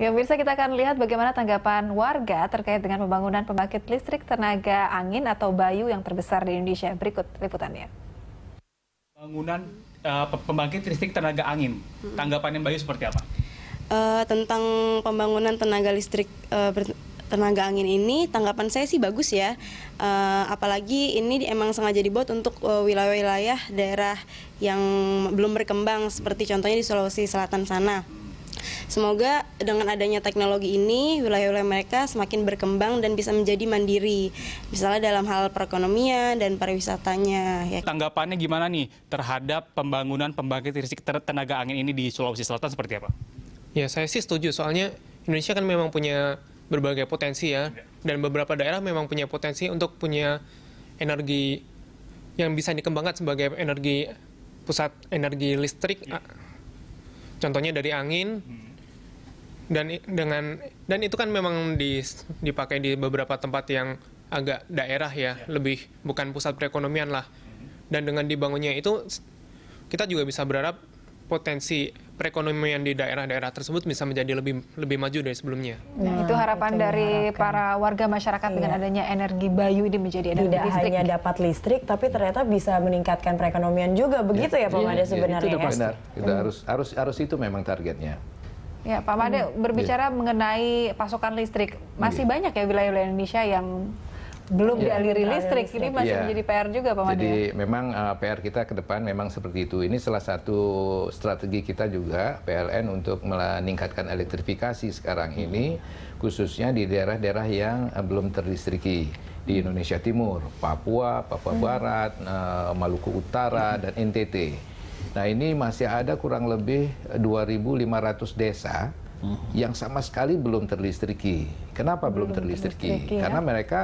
Ya, pemirsa kita akan lihat bagaimana tanggapan warga terkait dengan pembangunan pembangkit listrik tenaga angin atau bayu yang terbesar di Indonesia. Berikut liputannya. Pembangunan uh, pembangkit listrik tenaga angin, hmm. tanggapan yang Bayu seperti apa? Uh, tentang pembangunan tenaga listrik uh, tenaga angin ini, tanggapan saya sih bagus ya. Uh, apalagi ini emang sengaja dibuat untuk wilayah-wilayah uh, daerah yang belum berkembang, seperti contohnya di Sulawesi Selatan sana. Semoga dengan adanya teknologi ini wilayah-wilayah mereka semakin berkembang dan bisa menjadi mandiri, misalnya dalam hal perekonomian dan pariwisatanya. Ya. Tanggapannya gimana nih terhadap pembangunan pembangkit listrik tenaga angin ini di Sulawesi Selatan seperti apa? Ya saya sih setuju soalnya Indonesia kan memang punya berbagai potensi ya, ya. dan beberapa daerah memang punya potensi untuk punya energi yang bisa dikembangkan sebagai energi pusat energi listrik ya contohnya dari angin dan dengan dan itu kan memang di, dipakai di beberapa tempat yang agak daerah ya, ya. lebih bukan pusat perekonomian lah. Dan dengan dibangunnya itu kita juga bisa berharap potensi perekonomian di daerah-daerah tersebut bisa menjadi lebih lebih maju dari sebelumnya. Nah, nah itu harapan itu dari para warga masyarakat iya. dengan adanya energi bayu ini menjadi energi Tidak listrik. hanya dapat listrik, tapi ternyata bisa meningkatkan perekonomian juga, begitu ya, ya Pak Mada sebenarnya. Iya, itu ya. benar. Kita iya. harus harus harus itu memang targetnya. Ya, Pak Made hmm. berbicara iya. mengenai pasokan listrik, masih iya. banyak ya wilayah-wilayah Indonesia yang belum yeah. dialiri listrik. Ini masih yeah. menjadi PR juga Pak Madi. Jadi ya? memang uh, eh, PR kita ke depan memang seperti itu. Ini salah satu strategi kita juga PLN untuk meningkatkan elektrifikasi sekarang hmm. ini khususnya di daerah-daerah yang uh, belum terlistriki di hmm. Indonesia Timur, Papua, Papua hmm. Barat, uh, Maluku Utara hmm. dan NTT. Nah, ini masih ada kurang lebih 2.500 desa yang sama sekali belum terlistriki. Kenapa belum, belum terlistriki? terlistriki? Ya. Karena mereka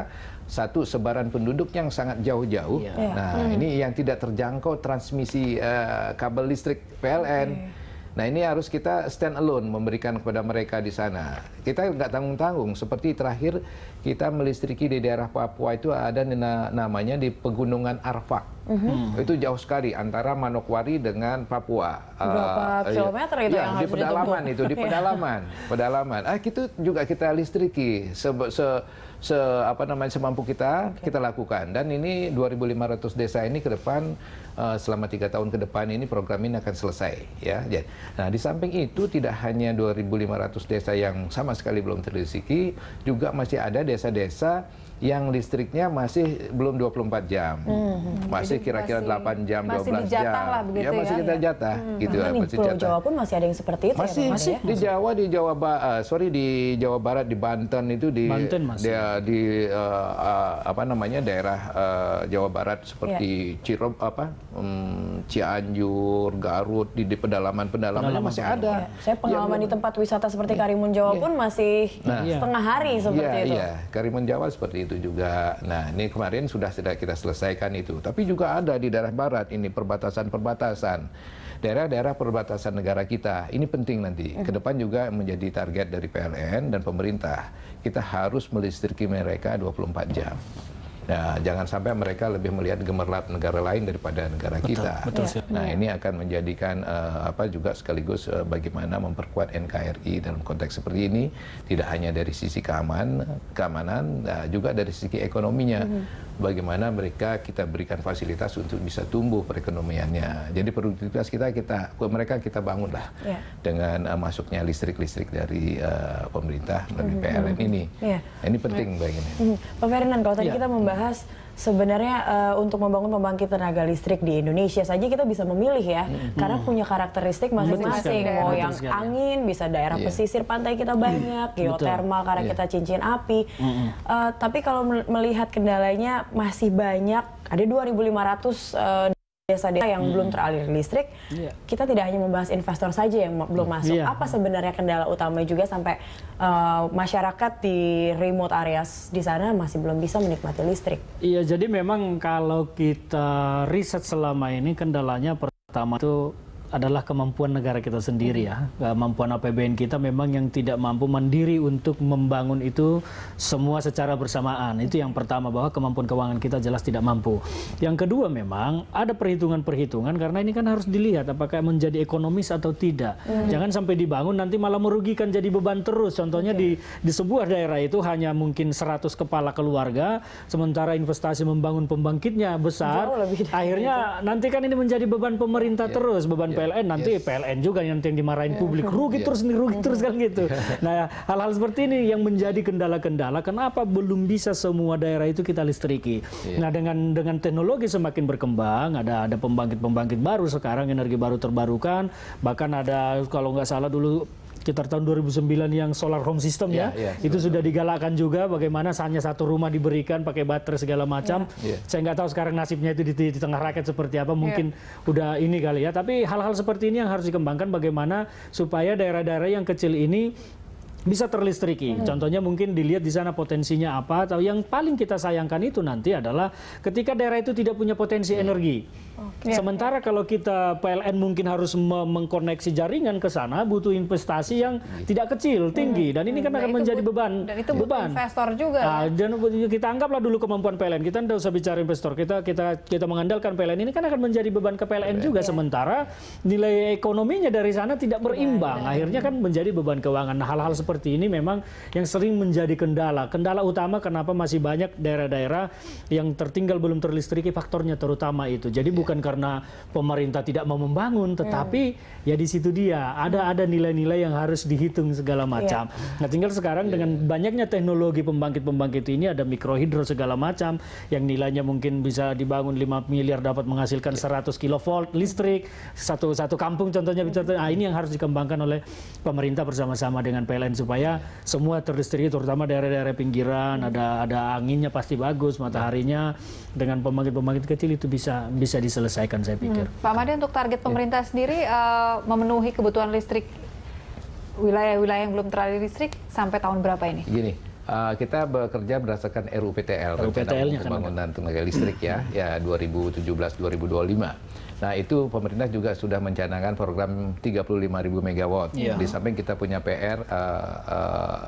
satu sebaran penduduk yang sangat jauh-jauh. Iya. Nah, iya. hmm. ini yang tidak terjangkau transmisi uh, kabel listrik PLN. Okay. Nah ini harus kita stand alone memberikan kepada mereka di sana. Kita nggak tanggung-tanggung. Seperti terakhir kita melistriki di daerah Papua itu ada namanya di Pegunungan Arfak. Mm-hmm. Itu jauh sekali antara Manokwari dengan Papua. Berapa uh, kilometer itu ya, yang di pedalaman itu di iya. pedalaman, pedalaman. Ah itu juga kita listriki se, se, se apa namanya semampu kita okay. kita lakukan. Dan ini 2.500 desa ini ke depan uh, selama tiga tahun ke depan ini program ini akan selesai ya. nah di samping itu tidak hanya 2.500 desa yang sama sekali belum terlistriki, juga masih ada desa-desa yang listriknya masih belum 24 jam. Hmm. hmm, hmm. Masih kira-kira 8 jam, masih 12 jam. Iya, ya masih ya, kita jatah hmm. gitu lah. masih di jatah. Jawa pun masih ada yang seperti itu ya, masih, ya, masih ya? di Jawa di Jawa uh, sorry di Jawa Barat di Banten itu di Banten masih. Di, di uh, eh, uh, eh, apa namanya daerah uh, Jawa Barat seperti yeah. Cirob apa um, Cianjur, Garut di, di pedalaman-pedalaman masih ada. Ya. Saya pengalaman ya, di tempat wisata seperti ya. Karimun Jawa ya. pun masih nah, iya. setengah hari seperti ya, itu. Iya, Karimun Jawa seperti itu itu juga. Nah, ini kemarin sudah tidak kita selesaikan itu. Tapi juga ada di daerah barat ini perbatasan-perbatasan. Daerah-daerah perbatasan negara kita. Ini penting nanti. Ke depan juga menjadi target dari PLN dan pemerintah. Kita harus melistriki mereka 24 jam. Nah, jangan sampai mereka lebih melihat gemerlap negara lain daripada negara betul, kita. Betul, ya. Nah, ini akan menjadikan uh, apa juga sekaligus uh, bagaimana memperkuat NKRI dalam konteks seperti ini tidak hanya dari sisi keaman, keamanan, uh, juga dari sisi ekonominya. Hmm. Bagaimana mereka kita berikan fasilitas untuk bisa tumbuh perekonomiannya. Jadi produktivitas kita kita mereka kita bangunlah yeah. dengan uh, masuknya listrik-listrik dari uh, pemerintah melalui mm-hmm, PLN mm-hmm. ini. Yeah. Iya. Ini penting yeah. bagi ini. Hmm. Pak Ferdinand, kalau tadi yeah. kita membahas membahas sebenarnya uh, untuk membangun pembangkit tenaga listrik di Indonesia saja kita bisa memilih ya hmm. karena punya karakteristik masing-masing mau yang angin bisa daerah yeah. pesisir pantai kita banyak hmm. geotermal karena yeah. kita cincin api hmm. uh, tapi kalau melihat kendalanya masih banyak ada 2.500 uh, desa-desa yang hmm. belum teralir listrik, yeah. kita tidak hanya membahas investor saja yang belum iya. masuk. Yeah. Apa sebenarnya kendala utama juga sampai uh, masyarakat di remote areas di sana masih belum bisa menikmati listrik? Iya, yeah, jadi memang kalau kita riset selama ini kendalanya pertama itu adalah kemampuan negara kita sendiri ya. Mm-hmm. Eh, kemampuan APBN kita memang yang tidak mampu mandiri untuk membangun itu semua secara bersamaan. Itu yang pertama bahwa kemampuan keuangan kita jelas tidak mampu. Yang kedua memang ada perhitungan-perhitungan karena ini kan harus dilihat apakah menjadi ekonomis atau tidak. Hmm. Jangan sampai dibangun nanti malah merugikan jadi beban terus. Contohnya okay. di di sebuah daerah itu hanya mungkin 100 kepala keluarga sementara investasi membangun pembangkitnya besar. Akhirnya itu. nanti kan ini menjadi beban pemerintah yeah. terus, beban yeah. PLN nanti yes. PLN juga nanti yang dimarahin publik rugi terus nih rugi terus kan gitu. Nah hal-hal seperti ini yang menjadi kendala-kendala kenapa belum bisa semua daerah itu kita listriki. Iya. Nah dengan dengan teknologi semakin berkembang ada ada pembangkit-pembangkit baru sekarang energi baru terbarukan bahkan ada kalau nggak salah dulu sekitar tahun 2009 yang solar home system yeah, ya. Yeah, itu sudah digalakkan juga bagaimana hanya satu rumah diberikan pakai baterai segala macam. Yeah. Yeah. Saya nggak tahu sekarang nasibnya itu di, di tengah rakyat seperti apa. Mungkin yeah. udah ini kali ya. Tapi hal-hal seperti ini yang harus dikembangkan bagaimana supaya daerah-daerah yang kecil ini bisa terlistriki. Hmm. Contohnya mungkin dilihat di sana potensinya apa atau yang paling kita sayangkan itu nanti adalah ketika daerah itu tidak punya potensi hmm. energi. Okay. Sementara kalau kita PLN mungkin harus me mengkoneksi jaringan ke sana butuh investasi yang tidak kecil, iya. tinggi hmm. dan ini kan hmm. akan menjadi menjadi beban. Dan itu beban investor juga. Nah, ya? dan kita anggaplah dulu kemampuan PLN. Kita tidak usah bicara investor. Kita kita kita mengandalkan PLN ini kan akan menjadi beban ke PLN, juga iya. sementara nilai ekonominya dari sana tidak iya, berimbang. Yeah. Akhirnya kan menjadi beban keuangan. Nah, hal-hal seperti ini memang yang sering menjadi kendala. Kendala utama kenapa masih banyak daerah-daerah yang tertinggal belum terlistriki faktornya terutama itu. Jadi bukan bukan karena pemerintah tidak mau membangun, ya. tetapi hmm. ya di situ dia ada ada nilai-nilai yang harus dihitung segala ya. macam. Yeah. Nah, tinggal sekarang yeah. dengan ya. banyaknya teknologi pembangkit-pembangkit ini ada mikrohidro segala macam yang nilainya mungkin bisa dibangun 5 miliar dapat menghasilkan 100 kilovolt listrik satu satu kampung contohnya contohnya. Hmm. Nah, ini yang harus dikembangkan oleh pemerintah bersama-sama dengan PLN supaya semua terdistribusi, terutama daerah-daerah pinggiran hmm. ada ada anginnya pasti bagus, mataharinya dengan pembangkit-pembangkit kecil itu bisa bisa di diselesaikan saya pikir. Hmm. Pak Made untuk target ya. pemerintah ya. sendiri uh, memenuhi kebutuhan listrik wilayah-wilayah yang belum terlalu listrik sampai tahun berapa ini? Gini, Uh, kita bekerja berdasarkan RUPTL, RUPTL kan pembangunan tenaga listrik ya, hmm. ya 2017-2025. Nah itu pemerintah juga sudah mencanangkan program 35.000 megawatt. Ya. Di samping kita punya PR uh, eh,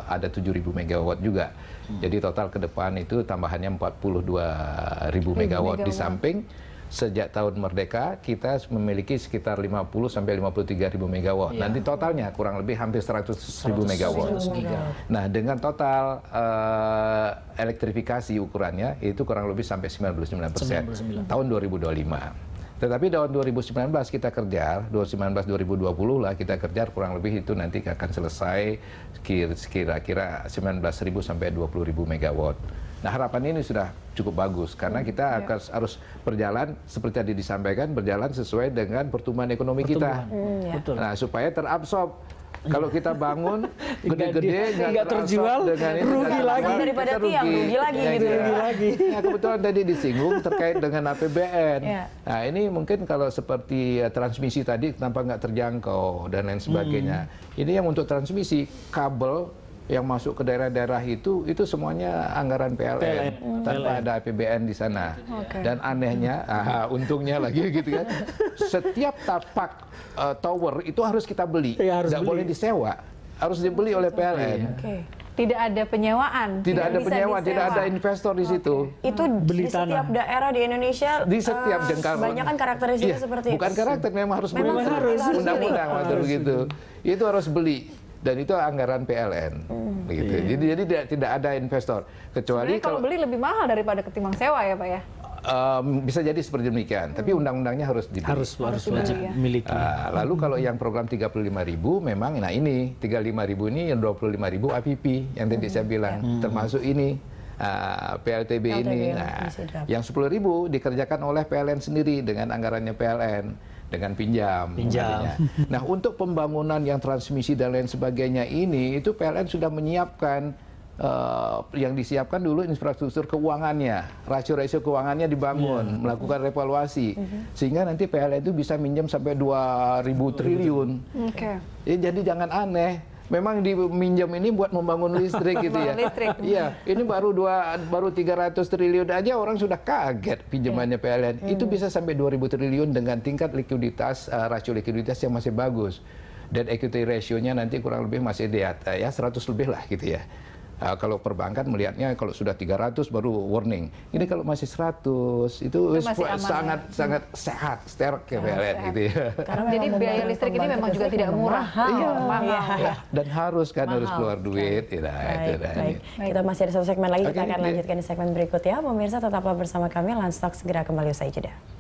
uh, ada 7.000 megawatt juga. Hmm. Jadi total ke depan itu tambahannya 42.000 megawatt. Di samping sejak tahun merdeka kita memiliki sekitar 50 sampai 53 ribu megawatt. Ya. Nanti totalnya kurang lebih hampir 100 ribu megawatt. Nah dengan total uh, elektrifikasi ukurannya itu kurang lebih sampai 99 persen tahun 2025. Tetapi tahun 2019 kita kerja, 2019 2020 lah kita kerja kurang lebih itu nanti akan selesai kira-kira 19.000 sampai 20.000 megawatt. Nah harapan ini sudah cukup bagus karena hmm, kita yeah. harus berjalan seperti tadi disampaikan berjalan sesuai dengan pertumbuhan ekonomi pertumbuhan. kita. Mm, yeah. Nah supaya terabsorb iya. kalau kita bangun gede-gede nggak terjual dengan ini, rugi lagi daripada tiang rugi lagi ya, gitu rugi lagi iya, iya. nah, kebetulan tadi disinggung terkait dengan APBN ya. nah ini mungkin kalau seperti ya, transmisi tadi kenapa nggak terjangkau dan lain sebagainya hmm. ini yang untuk transmisi kabel yang masuk ke daerah-daerah itu itu semuanya anggaran PLN, PLN. tanpa PLN. ada APBN di sana. Okay. Dan anehnya, hmm. aha, untungnya lagi gitu kan, setiap tapak uh, tower itu harus kita beli, ya, harus nggak beli. boleh disewa, harus dibeli oleh PLN. Ya. Okay. Tidak ada penyewaan. Tidak, tidak ada penyewaan, tidak ada investor di okay. situ. Itu hmm. Beli di setiap daerah di Indonesia. Di eh, setiap uh, Banyak kan karakteristiknya iya, seperti bukan itu. Bukan karakter, memang harus memang beli. Undang-undang begitu. Itu harus beli dan itu anggaran PLN hmm. gitu. Iya. Jadi jadi tidak tidak ada investor kecuali kalau, kalau beli lebih mahal daripada ketimbang sewa ya, Pak ya. Um, bisa jadi seperti demikian, hmm. tapi undang-undangnya harus dibeli. Harus harus wajib ya. miliki. Uh, lalu hmm. kalau yang program ribu, memang nah ini 35.000 ini yang ribu APP yang tadi hmm. saya ya. bilang hmm. termasuk ini uh, ah, PLTB, ini. Nah, yang ribu dikerjakan oleh PLN sendiri dengan anggarannya PLN dengan pinjam. Pinjam. Nah, untuk pembangunan yang transmisi dan lain sebagainya ini, itu PLN sudah menyiapkan uh, yang disiapkan dulu infrastruktur keuangannya, rasio-rasio keuangannya dibangun, yeah. melakukan revaluasi, mm -hmm. sehingga nanti PLN itu bisa minjam sampai 2.000 triliun. Okay. Ya, jadi jangan aneh memang diminjam ini buat membangun listrik gitu ya. listrik. Iya, ini baru dua baru 300 triliun aja orang sudah kaget pinjamannya iya. PLN. Hmm. Itu bisa sampai 2000 triliun dengan tingkat likuiditas uh, rasio likuiditas yang masih bagus. Dan equity ratio-nya nanti kurang lebih masih di atas ya 100 lebih lah gitu ya. Nah, kalau perbankan melihatnya kalau sudah 300 baru warning. Ini kalau masih 100 itu, itu masih aman, ya? sangat ya? sangat sehat, sterk ya PLN ah, gitu ya. Karena jadi biaya listrik ini memang juga tidak murah. Mahal. Iya, mahal. Ya. Dan harus kan mahal. harus keluar duit. Kan. Ya, nah, baik, itu, nah, baik. Kita masih ada satu segmen lagi, okay, kita akan lanjutkan di segmen berikut ya. Pemirsa tetaplah bersama kami, Landstock segera kembali usai jeda.